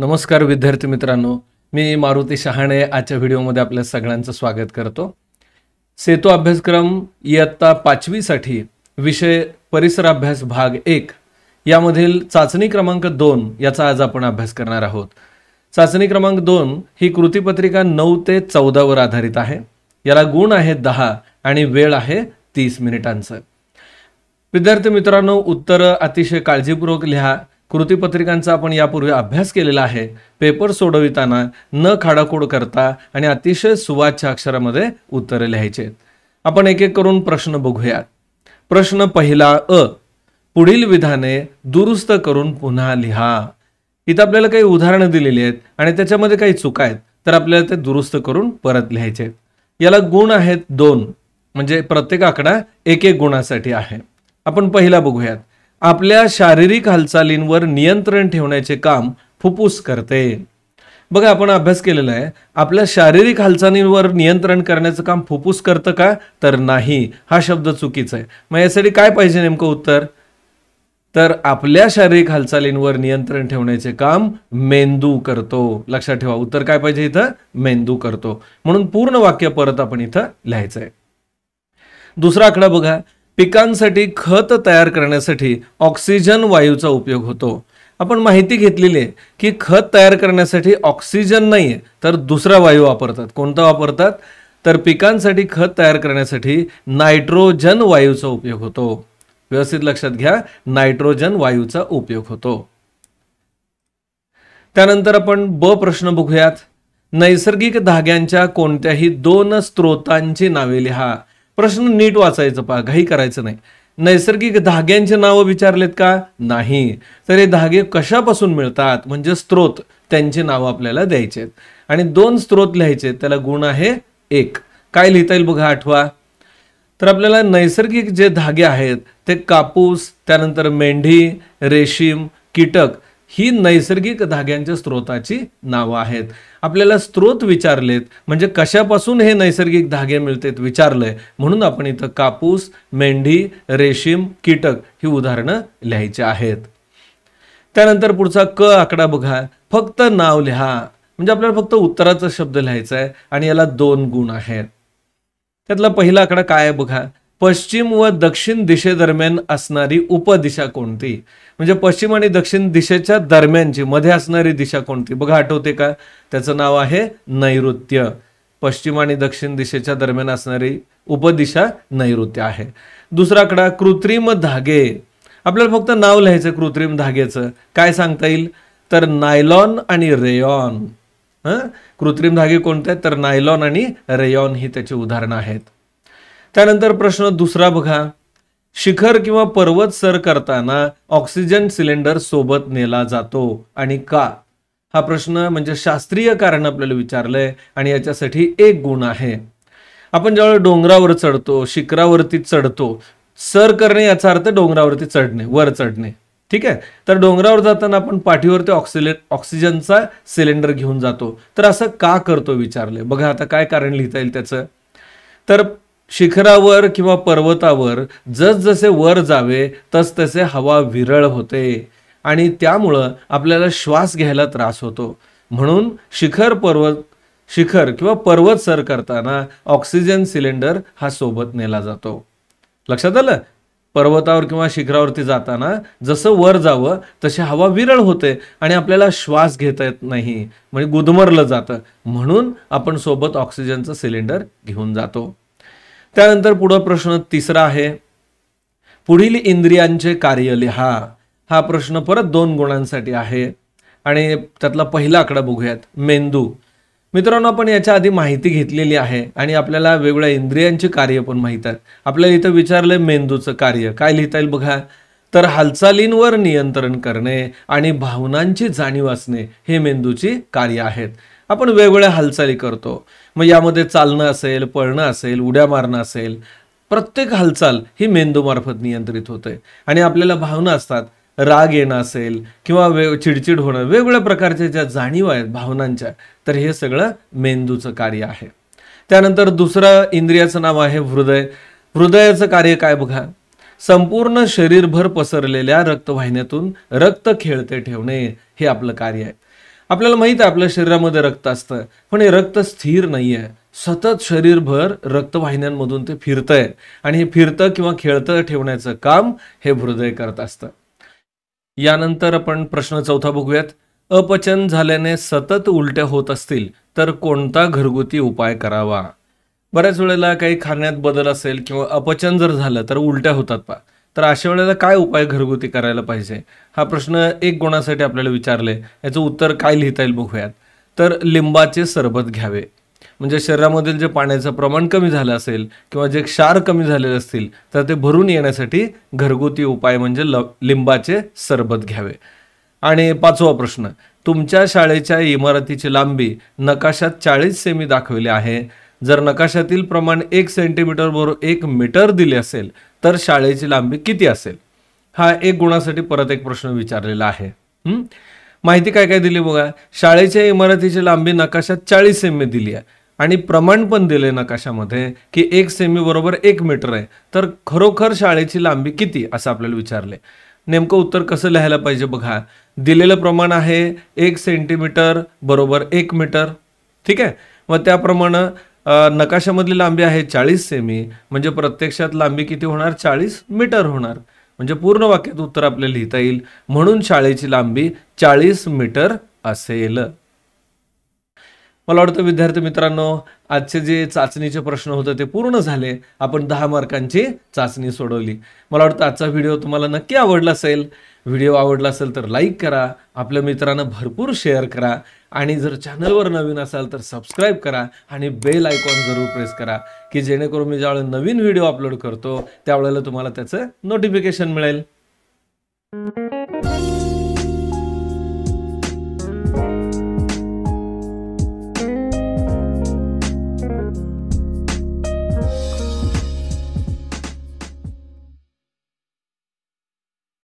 नमस्कार विद्यार्थी मित्रांनो मी मारुती शहाणे आजच्या व्हिडिओमध्ये आपल्या सगळ्यांचं स्वागत करतो सेतू अभ्यासक्रम इयत्ता पाचवीसाठी विषय परिसर अभ्यास भाग एक यामधील चाचणी क्रमांक दोन याचा आज आपण अभ्यास करणार आहोत चाचणी क्रमांक दोन ही कृतीपत्रिका नऊ ते चौदावर आधारित आहे याला गुण आहे दहा आणि वेळ आहे तीस मिनिटांचं विद्यार्थी मित्रांनो उत्तरं अतिशय काळजीपूर्वक लिहा कृतीपत्रिकांचा आपण यापूर्वी अभ्यास केलेला आहे पेपर सोडविताना न खाडाखोड करता आणि अतिशय सुवाच्य अक्षरामध्ये उत्तरे लिहायचे आपण एक एक करून प्रश्न बघूयात प्रश्न पहिला अ पुढील विधाने दुरुस्त करून पुन्हा लिहा इथं आपल्याला काही उदाहरणं दिलेली आहेत आणि त्याच्यामध्ये काही चुका आहेत तर आपल्याला ते दुरुस्त करून परत लिहायचे याला गुण आहेत दोन म्हणजे प्रत्येक आकडा एक एक गुणासाठी आहे आपण पहिला बघूयात आपल्या शारीरिक हालचालींवर नियंत्रण ठेवण्याचे काम फुप्फुस करते बघा आपण अभ्यास केलेला आहे आपल्या शारीरिक हालचालींवर नियंत्रण करण्याचं काम फुप्फुस करतं का तर नाही हा शब्द चुकीचा आहे मग यासाठी काय पाहिजे नेमकं उत्तर तर आपल्या शारीरिक हालचालींवर नियंत्रण ठेवण्याचे काम मेंदू करतो लक्षात ठेवा उत्तर काय पाहिजे इथं मेंदू करतो म्हणून पूर्ण वाक्य परत आपण इथं लिहायचं आहे दुसरा आकडा बघा पिकांसाठी खत तयार करण्यासाठी ऑक्सिजन वायूचा उपयोग होतो आपण माहिती घेतलेली आहे की खत तयार करण्यासाठी ऑक्सिजन नाही तर दुसरा वायू वापरतात कोणता वापरतात तर पिकांसाठी खत तयार करण्यासाठी नायट्रोजन वायूचा उपयोग होतो व्यवस्थित लक्षात घ्या नायट्रोजन वायूचा उपयोग होतो त्यानंतर आपण ब प्रश्न बघूयात नैसर्गिक धाग्यांच्या कोणत्याही दोन स्त्रोतांची नावे लिहा प्रश्न नीट वाचायचं पहा घाई करायचं नाही नैसर्गिक धाग्यांचे नावं विचारलेत का नाही तर हे धागे कशापासून मिळतात म्हणजे स्त्रोत त्यांची नावं आपल्याला द्यायचे आहेत आणि दोन स्त्रोत लिहायचे त्याला गुण आहे एक काय लिहिता येईल बघा आठवा तर आपल्याला नैसर्गिक जे धागे आहेत ते कापूस त्यानंतर मेंढी रेशीम कीटक ही नैसर्गिक धाग्यांच्या स्त्रोताची नावं आहेत आपल्याला स्त्रोत विचारलेत म्हणजे कशापासून हे नैसर्गिक धागे मिळतेत विचारलंय म्हणून आपण इथं कापूस मेंढी रेशीम कीटक ही उदाहरणं लिहायची आहेत त्यानंतर पुढचा क आकडा बघा फक्त नाव लिहा म्हणजे आपल्याला फक्त उत्तराचा शब्द लिहायचा आहे आणि याला दोन गुण आहेत त्यातला पहिला आकडा काय आहे बघा पश्चिम व दक्षिण दिशेदरम्यान असणारी उपदिशा कोणती म्हणजे पश्चिम आणि दक्षिण दिशेच्या दरम्यानची मध्ये असणारी दिशा कोणती बघा आठवते का त्याचं नाव आहे नैऋत्य पश्चिम आणि दक्षिण दिशेच्या दरम्यान असणारी उपदिशा नैऋत्य आहे कडा कृत्रिम धागे आपल्याला फक्त नाव लिहायचं कृत्रिम धागेचं काय सांगता येईल तर नायलॉन आणि रेयॉन कृत्रिम धागे कोणते आहेत तर नायलॉन आणि रेयॉन ही त्याची उदाहरणं आहेत त्यानंतर प्रश्न दुसरा बघा शिखर किंवा पर्वत सर करताना ऑक्सिजन सिलेंडर सोबत नेला जातो आणि का हा प्रश्न म्हणजे शास्त्रीय कारण आपल्याला विचारलंय आणि याच्यासाठी एक गुण आहे आपण ज्यावेळेस डोंगरावर चढतो शिखरावरती चढतो सर करणे याचा अर्थ डोंगरावरती चढणे वर चढणे ठीक आहे तर डोंगरावर जाताना आपण पाठीवरती ऑक्सिले ऑक्सिजनचा सिलेंडर घेऊन जातो तर असं का करतो विचारले बघा आता काय कारण लिहिता येईल त्याचं तर शिखरावर किंवा पर्वतावर जसजसे वर जावे तस तसे हवा विरळ होते आणि त्यामुळं आपल्याला श्वास घ्यायला त्रास होतो म्हणून शिखर पर्वत शिखर किंवा पर्वत सर करताना ऑक्सिजन सिलेंडर हा सोबत नेला जातो लक्षात आलं पर्वतावर किंवा शिखरावरती जाताना जसं वर जावं तशी हवा विरळ होते आणि आपल्याला श्वास घेता येत नाही म्हणजे गुदमरलं जातं म्हणून आपण सोबत ऑक्सिजनचं सिलेंडर घेऊन जातो त्यानंतर पुढं प्रश्न तिसरा आहे पुढील इंद्रियांचे कार्य लिहा हा प्रश्न परत दोन गुणांसाठी आहे आणि त्यातला पहिला आकडा बघूयात मेंदू मित्रांनो आपण याच्या आधी माहिती घेतलेली आहे आणि आपल्याला वेगवेगळ्या इंद्रियांची कार्य पण माहीत आहेत आपल्याला इथं विचारलंय मेंदूचं कार्य काय लिहिता येईल बघा तर हालचालींवर नियंत्रण करणे आणि भावनांची जाणीव असणे हे मेंदूची कार्य आहेत आपण वेगवेगळ्या हालचाली करतो मग यामध्ये चालणं असेल पळणं असेल उड्या मारणं असेल प्रत्येक हालचाल ही मेंदूमार्फत नियंत्रित होते आणि आपल्याला भावना असतात राग येणं असेल किंवा वे चिडचिड होणं वेगवेगळ्या प्रकारच्या ज्या जाणीव आहेत भावनांच्या तर हे सगळं मेंदूचं कार्य आहे त्यानंतर दुसरं इंद्रियाचं नाव आहे हृदय हृदयाचं कार्य काय बघा संपूर्ण शरीरभर पसरलेल्या रक्तवाहिन्यातून रक्त खेळते ठेवणे हे आपलं कार्य आहे आपल्याला माहित आहे आपल्या शरीरामध्ये रक्त असतं पण हे रक्त स्थिर नाही आहे सतत शरीरभर रक्तवाहिन्यांमधून ते फिरत आहे आणि हे फिरतं किंवा खेळतं ठेवण्याचं काम हे हृदय करत असतं यानंतर आपण प्रश्न चौथा बघूयात अपचन झाल्याने सतत उलट्या होत असतील तर कोणता घरगुती उपाय करावा बऱ्याच वेळेला काही खाण्यात बदल असेल किंवा अपचन जर झालं तर उलट्या होतात पा तर अशा वेळेला काय उपाय घरगुती करायला पाहिजे हा प्रश्न एक गुणासाठी आपल्याला विचारले याचं उत्तर काय लिहिता येईल बघूयात तर लिंबाचे सरबत घ्यावे म्हणजे शरीरामधील जे पाण्याचं प्रमाण कमी झालं असेल किंवा जे क्षार कमी झालेले असतील तर ते भरून येण्यासाठी घरगुती उपाय म्हणजे लिंबाचे सरबत घ्यावे आणि पाचवा प्रश्न तुमच्या शाळेच्या इमारतीची लांबी नकाशात चाळीस सेमी दाखवली आहे जर नकाशातील प्रमाण एक सेंटीमीटर बरोबर एक मीटर दिले असेल तर शाळेची लांबी किती असेल हा एक गुणासाठी परत एक प्रश्न विचारलेला आहे माहिती काय काय दिली बघा शाळेच्या इमारतीची लांबी नकाशात चाळीस सेमी दिली आहे आणि प्रमाण पण दिले नकाशामध्ये की एक सेमी बरोबर एक मीटर आहे तर खरोखर शाळेची लांबी किती असं आपल्याला विचारले नेमकं उत्तर कसं लिहायला पाहिजे बघा दिलेलं प्रमाण आहे एक सेंटीमीटर बरोबर एक मीटर ठीक आहे मग त्याप्रमाणे नकाशामधली लांबी आहे चाळीस सेमी म्हणजे प्रत्यक्षात लांबी किती होणार चाळीस मीटर होणार म्हणजे पूर्ण वाक्यात उत्तर आपल्याला लिहिता येईल म्हणून शाळेची लांबी चाळीस मीटर असेल मला वाटतं विद्यार्थी मित्रांनो आजचे जे चाचणीचे प्रश्न होते ते पूर्ण झाले आपण दहा मार्कांची चाचणी सोडवली मला वाटतं आजचा व्हिडिओ तुम्हाला नक्की आवडला असेल व्हिडिओ आवडला असेल तर लाईक करा आपल्या मित्रांना भरपूर शेअर करा आणि जर चॅनलवर नवीन असाल तर सबस्क्राईब करा आणि बेल आयकॉन जरूर प्रेस करा की जेणेकरून मी ज्यावेळेला नवीन व्हिडिओ अपलोड करतो त्यावेळेला तुम्हाला त्याचं नोटिफिकेशन मिळेल